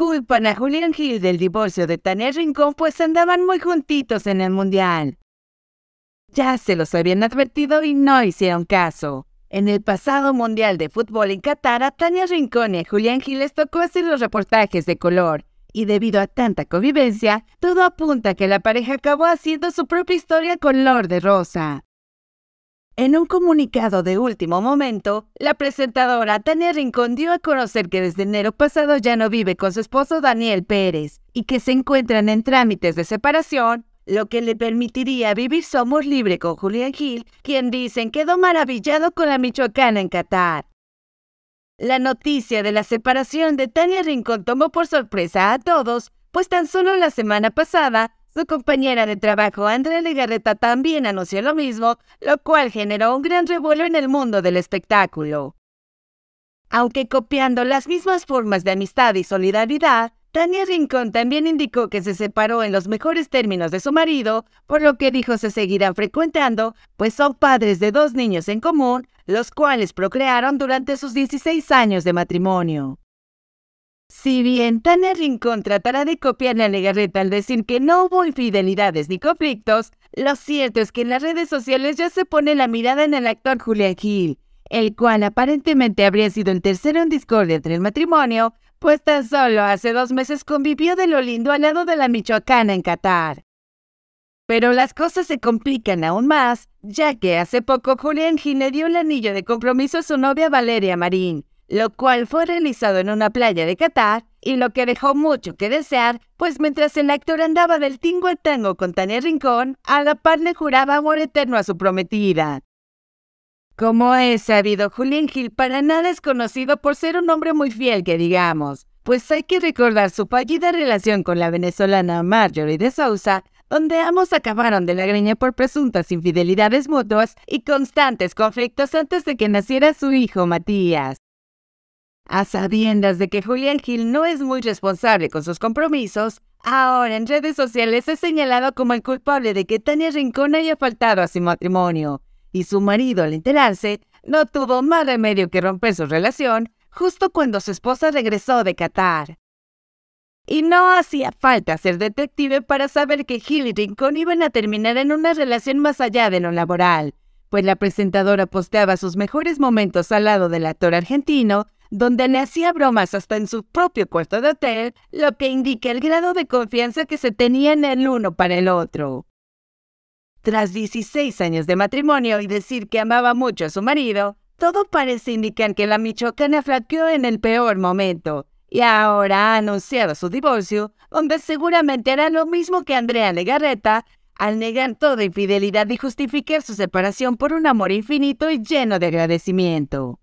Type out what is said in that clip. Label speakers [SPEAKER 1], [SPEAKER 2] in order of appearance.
[SPEAKER 1] culpan a Julián Gil del divorcio de Tania Rincón, pues andaban muy juntitos en el Mundial. Ya se los habían advertido y no hicieron caso. En el pasado Mundial de Fútbol en Qatar, Tania Rincón y a Julián Gil les tocó hacer los reportajes de color. Y debido a tanta convivencia, todo apunta a que la pareja acabó haciendo su propia historia color de rosa. En un comunicado de último momento, la presentadora Tania Rincón dio a conocer que desde enero pasado ya no vive con su esposo Daniel Pérez y que se encuentran en trámites de separación, lo que le permitiría vivir somos libre con Julián Gil, quien dicen quedó maravillado con la michoacana en Qatar. La noticia de la separación de Tania Rincón tomó por sorpresa a todos, pues tan solo la semana pasada su compañera de trabajo, Andrea Legarreta, también anunció lo mismo, lo cual generó un gran revuelo en el mundo del espectáculo. Aunque copiando las mismas formas de amistad y solidaridad, Tania Rincón también indicó que se separó en los mejores términos de su marido, por lo que dijo se seguirán frecuentando, pues son padres de dos niños en común, los cuales procrearon durante sus 16 años de matrimonio. Si bien Rincón tratará de copiar a negarreta al decir que no hubo infidelidades ni conflictos, lo cierto es que en las redes sociales ya se pone la mirada en el actor Julián Gil, el cual aparentemente habría sido el tercero en discordia entre el matrimonio, pues tan solo hace dos meses convivió de lo lindo al lado de la Michoacana en Qatar. Pero las cosas se complican aún más, ya que hace poco Julián Gil le dio el anillo de compromiso a su novia Valeria Marín, lo cual fue realizado en una playa de Qatar y lo que dejó mucho que desear, pues mientras el actor andaba del tingo al tango con Tania Rincón, a la par le juraba amor eterno a su prometida. Como es sabido, Julián Gil para nada es conocido por ser un hombre muy fiel, que digamos, pues hay que recordar su fallida relación con la venezolana Marjorie de Sousa, donde ambos acabaron de la greña por presuntas infidelidades mutuas y constantes conflictos antes de que naciera su hijo Matías. A sabiendas de que Julián Gil no es muy responsable con sus compromisos, ahora en redes sociales es señalado como el culpable de que Tania Rincón haya faltado a su matrimonio, y su marido al enterarse no tuvo más remedio que romper su relación justo cuando su esposa regresó de Qatar. Y no hacía falta ser detective para saber que Gil y Rincón iban a terminar en una relación más allá de lo laboral, pues la presentadora posteaba sus mejores momentos al lado del actor argentino donde le hacía bromas hasta en su propio cuarto de hotel, lo que indica el grado de confianza que se tenía en el uno para el otro. Tras 16 años de matrimonio y decir que amaba mucho a su marido, todo parece indicar que la michoacana flaqueó en el peor momento y ahora ha anunciado su divorcio, donde seguramente hará lo mismo que Andrea Legarreta al negar toda infidelidad y justificar su separación por un amor infinito y lleno de agradecimiento.